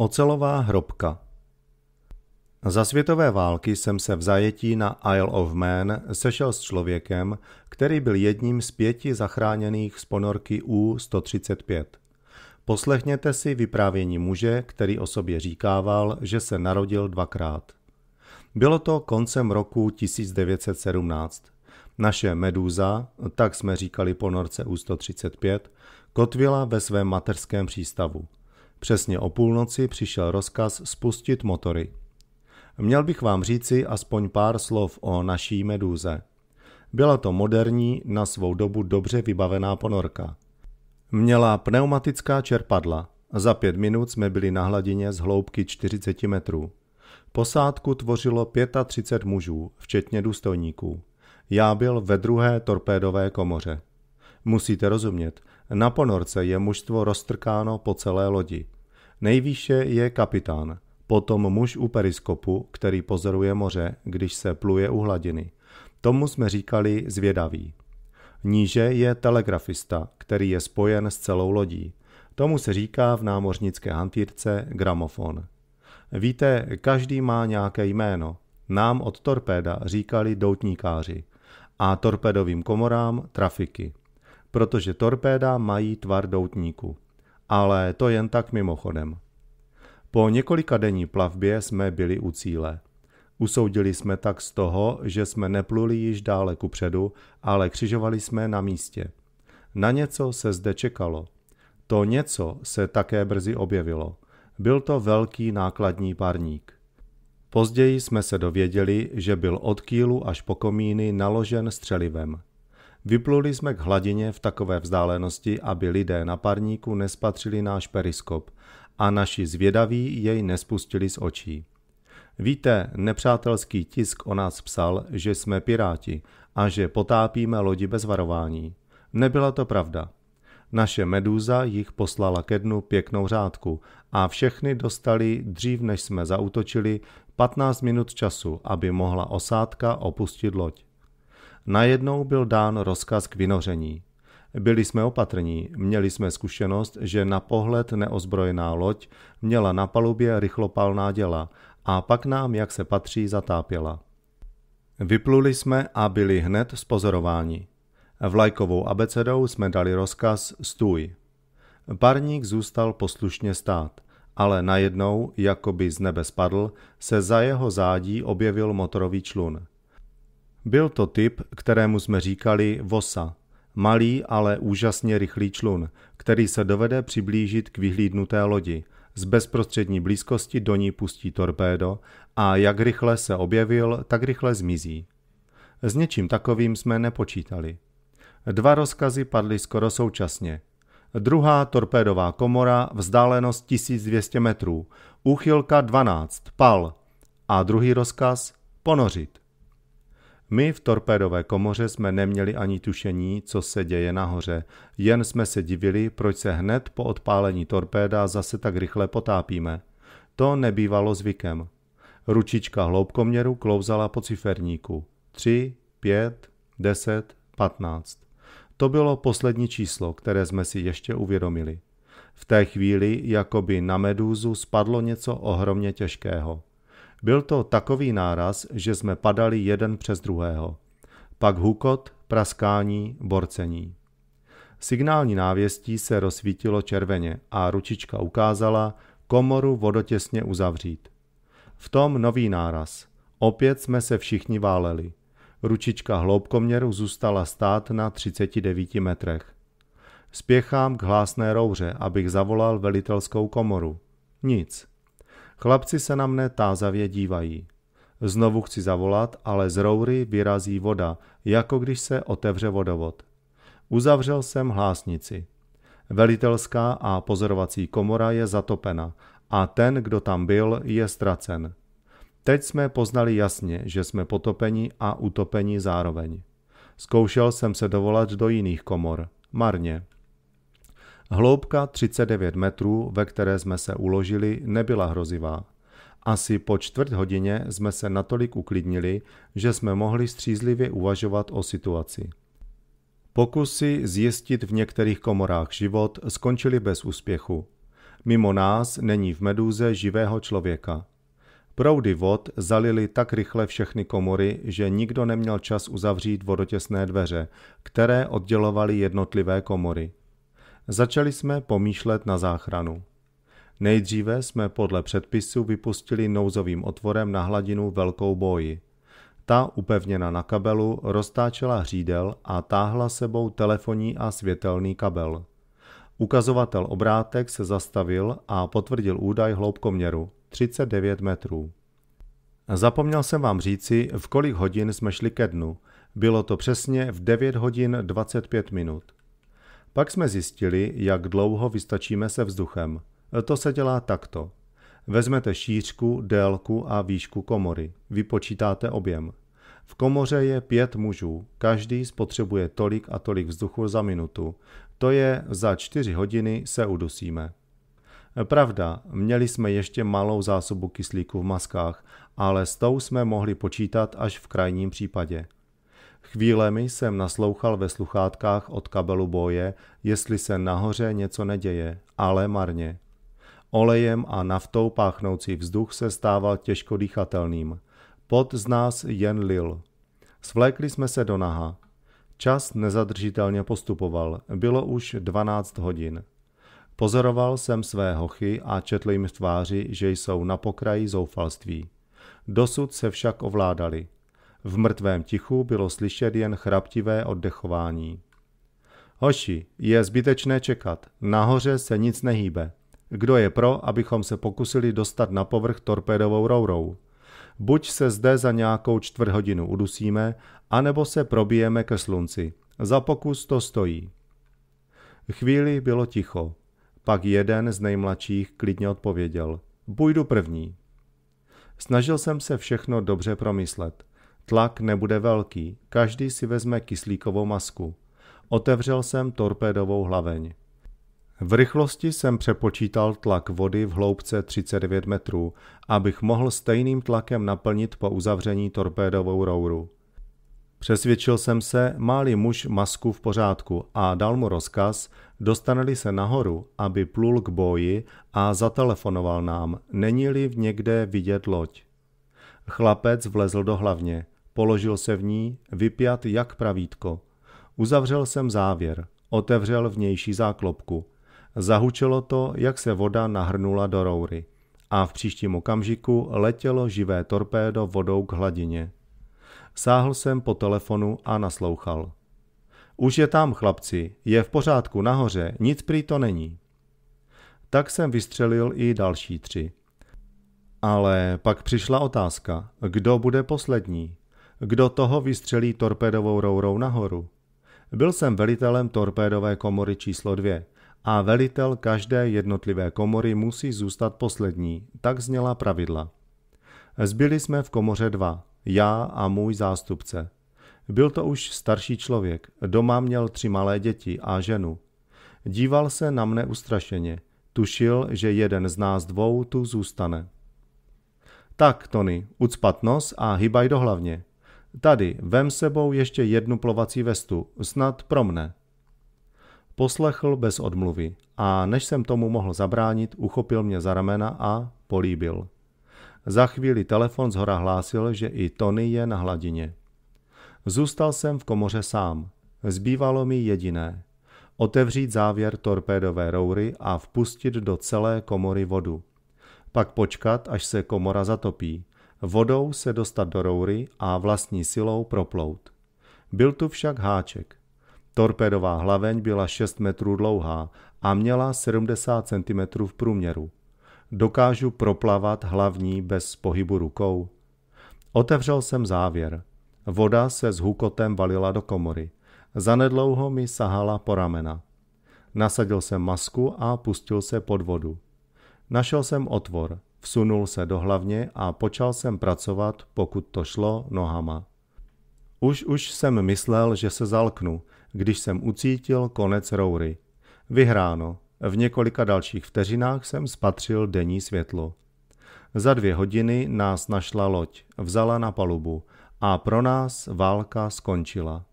Ocelová hrobka Za světové války jsem se v zajetí na Isle of Man sešel s člověkem, který byl jedním z pěti zachráněných z ponorky U-135. Poslechněte si vyprávění muže, který o sobě říkával, že se narodil dvakrát. Bylo to koncem roku 1917. Naše medúza, tak jsme říkali ponorce U-135, kotvila ve svém materském přístavu – Přesně o půlnoci přišel rozkaz spustit motory. Měl bych vám říci aspoň pár slov o naší meduze. Byla to moderní, na svou dobu dobře vybavená ponorka. Měla pneumatická čerpadla. Za pět minut jsme byli na hladině z hloubky 40 metrů. Posádku tvořilo 35 mužů, včetně důstojníků. Já byl ve druhé torpédové komoře. Musíte rozumět, na ponorce je mužstvo roztrkáno po celé lodi. Nejvýše je kapitán, potom muž u periskopu, který pozoruje moře, když se pluje u hladiny. Tomu jsme říkali zvědavý. Níže je telegrafista, který je spojen s celou lodí. Tomu se říká v námořnické hantýrce gramofon. Víte, každý má nějaké jméno. Nám od torpéda říkali doutníkáři a torpedovým komorám trafiky protože torpéda mají tvar doutníku. Ale to jen tak mimochodem. Po několika denní plavbě jsme byli u cíle. Usoudili jsme tak z toho, že jsme nepluli již dále ku předu, ale křižovali jsme na místě. Na něco se zde čekalo. To něco se také brzy objevilo. Byl to velký nákladní parník. Později jsme se dověděli, že byl od kýlu až po komíny naložen střelivem. Vypluli jsme k hladině v takové vzdálenosti, aby lidé na parníku nespatřili náš periskop a naši zvědaví jej nespustili z očí. Víte, nepřátelský tisk o nás psal, že jsme piráti a že potápíme lodi bez varování. Nebyla to pravda. Naše medúza jich poslala ke dnu pěknou řádku a všechny dostali, dřív než jsme zautočili, 15 minut času, aby mohla osádka opustit loď najednou byl dán rozkaz k vynoření. Byli jsme opatrní, měli jsme zkušenost, že na pohled neozbrojená loď měla na palubě rychlopalná děla a pak nám, jak se patří, zatápěla. Vypluli jsme a byli hned spozorováni. Vlajkovou abecedou jsme dali rozkaz stůj. Parník zůstal poslušně stát, ale najednou, jako by z nebe spadl, se za jeho zádí objevil motorový člun – byl to typ, kterému jsme říkali Vosa. Malý, ale úžasně rychlý člun, který se dovede přiblížit k vyhlídnuté lodi. Z bezprostřední blízkosti do ní pustí torpédo a jak rychle se objevil, tak rychle zmizí. S něčím takovým jsme nepočítali. Dva rozkazy padly skoro současně. Druhá torpédová komora, vzdálenost 1200 metrů, úchylka 12, pal. A druhý rozkaz, ponořit. My v torpédové komoře jsme neměli ani tušení, co se děje nahoře. Jen jsme se divili, proč se hned po odpálení torpéda zase tak rychle potápíme. To nebývalo zvykem. Ručička hloubkoměru klouzala po ciferníku. 3, 5, 10, 15. To bylo poslední číslo, které jsme si ještě uvědomili. V té chvíli, jako by na medúzu spadlo něco ohromně těžkého. Byl to takový náraz, že jsme padali jeden přes druhého. Pak hukot, praskání, borcení. Signální návěstí se rozsvítilo červeně a ručička ukázala komoru vodotěsně uzavřít. V tom nový náraz. Opět jsme se všichni váleli. Ručička hloubkoměru zůstala stát na 39 metrech. Spěchám k hlásné rouře, abych zavolal velitelskou komoru. Nic. Chlapci se na mne tázavě dívají. Znovu chci zavolat, ale z roury vyrazí voda, jako když se otevře vodovod. Uzavřel jsem hlásnici. Velitelská a pozorovací komora je zatopena a ten, kdo tam byl, je ztracen. Teď jsme poznali jasně, že jsme potopeni a utopeni zároveň. Zkoušel jsem se dovolat do jiných komor. Marně. Hloubka 39 metrů, ve které jsme se uložili, nebyla hrozivá. Asi po čtvrt hodině jsme se natolik uklidnili, že jsme mohli střízlivě uvažovat o situaci. Pokusy zjistit v některých komorách život skončily bez úspěchu. Mimo nás není v medúze živého člověka. Proudy vod zalily tak rychle všechny komory, že nikdo neměl čas uzavřít vodotěsné dveře, které oddělovaly jednotlivé komory začali jsme pomýšlet na záchranu. Nejdříve jsme podle předpisu vypustili nouzovým otvorem na hladinu velkou boji. Ta, upevněna na kabelu, roztáčela hřídel a táhla sebou telefonní a světelný kabel. Ukazovatel obrátek se zastavil a potvrdil údaj hloubkoměru 39 metrů. Zapomněl jsem vám říci, v kolik hodin jsme šli ke dnu. Bylo to přesně v 9 hodin 25 minut. Pak jsme zjistili, jak dlouho vystačíme se vzduchem. To se dělá takto. Vezmete šířku, délku a výšku komory. Vypočítáte objem. V komoře je pět mužů, každý spotřebuje tolik a tolik vzduchu za minutu. To je za čtyři hodiny se udusíme. Pravda, měli jsme ještě malou zásobu kyslíku v maskách, ale s tou jsme mohli počítat až v krajním případě. Chvílemi jsem naslouchal ve sluchátkách od kabelu boje, jestli se nahoře něco neděje, ale marně. Olejem a naftou páchnoucí vzduch se stával těžko dýchatelným. Pot z nás jen lil. Svlékli jsme se do naha. Čas nezadržitelně postupoval. Bylo už 12 hodin. Pozoroval jsem své hochy a četl jim v tváři, že jsou na pokraji zoufalství. Dosud se však ovládali – v mrtvém tichu bylo slyšet jen chraptivé oddechování. Hoši, je zbytečné čekat. Nahoře se nic nehýbe. Kdo je pro, abychom se pokusili dostat na povrch torpédovou rourou? Buď se zde za nějakou čtvrt hodinu udusíme, anebo se probijeme ke slunci. Za pokus to stojí. Chvíli bylo ticho. Pak jeden z nejmladších klidně odpověděl. Půjdu první. Snažil jsem se všechno dobře promyslet. Tlak nebude velký, každý si vezme kyslíkovou masku. Otevřel jsem torpédovou hlaveň. V rychlosti jsem přepočítal tlak vody v hloubce 39 metrů, abych mohl stejným tlakem naplnit po uzavření torpédovou rouru. Přesvědčil jsem se, máli muž masku v pořádku a dal mu rozkaz, dostaneli se nahoru, aby plul k boji a zatelefonoval nám, není-li v někde vidět loď. Chlapec vlezl do hlavně, Položil se v ní, vypjat jak pravítko. Uzavřel jsem závěr, otevřel vnější záklopku. Zahučelo to, jak se voda nahrnula do roury. A v příštím okamžiku letělo živé torpédo vodou k hladině. Sáhl jsem po telefonu a naslouchal. Už je tam, chlapci, je v pořádku, nahoře, nic prý to není. Tak jsem vystřelil i další tři. Ale pak přišla otázka, kdo bude poslední? Kdo toho vystřelí torpédovou rourou nahoru? Byl jsem velitelem torpédové komory číslo dvě a velitel každé jednotlivé komory musí zůstat poslední, tak zněla pravidla. Zbyli jsme v komoře dva, já a můj zástupce. Byl to už starší člověk, doma měl tři malé děti a ženu. Díval se na mne ustrašeně, tušil, že jeden z nás dvou tu zůstane. Tak, Tony, ucpat nos a hybaj do hlavně. Tady vem sebou ještě jednu plovací vestu, snad pro mne. Poslechl bez odmluvy a než jsem tomu mohl zabránit, uchopil mě za ramena a políbil. Za chvíli telefon zhora hlásil, že i Tony je na hladině. Zůstal jsem v komoře sám. Zbývalo mi jediné. Otevřít závěr torpédové roury a vpustit do celé komory vodu. Pak počkat, až se komora zatopí vodou se dostat do roury a vlastní silou proplout. Byl tu však háček. Torpedová hlaveň byla 6 metrů dlouhá a měla 70 cm v průměru. Dokážu proplavat hlavní bez pohybu rukou. Otevřel jsem závěr. Voda se s hukotem valila do komory. Zanedlouho mi sahala po ramena. Nasadil jsem masku a pustil se pod vodu. Našel jsem otvor. Vsunul se do hlavně a počal jsem pracovat, pokud to šlo, nohama. Už už jsem myslel, že se zalknu, když jsem ucítil konec roury. Vyhráno. V několika dalších vteřinách jsem spatřil denní světlo. Za dvě hodiny nás našla loď, vzala na palubu a pro nás válka skončila.